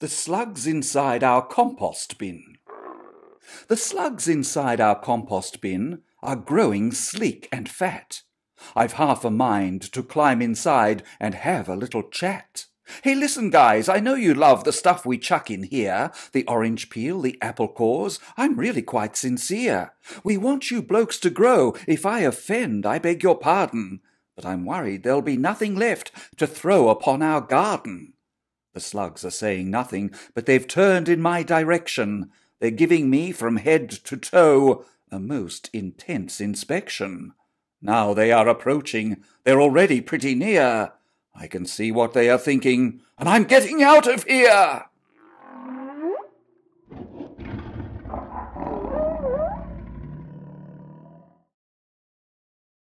The slug's inside our compost bin. The slugs inside our compost bin are growing sleek and fat. I've half a mind to climb inside and have a little chat. Hey, listen, guys, I know you love the stuff we chuck in here the orange peel, the apple cores. I'm really quite sincere. We want you blokes to grow. If I offend, I beg your pardon. But I'm worried there'll be nothing left to throw upon our garden. The slugs are saying nothing, but they've turned in my direction. They're giving me from head to toe a most intense inspection. Now they are approaching. They're already pretty near. I can see what they are thinking, and I'm getting out of here!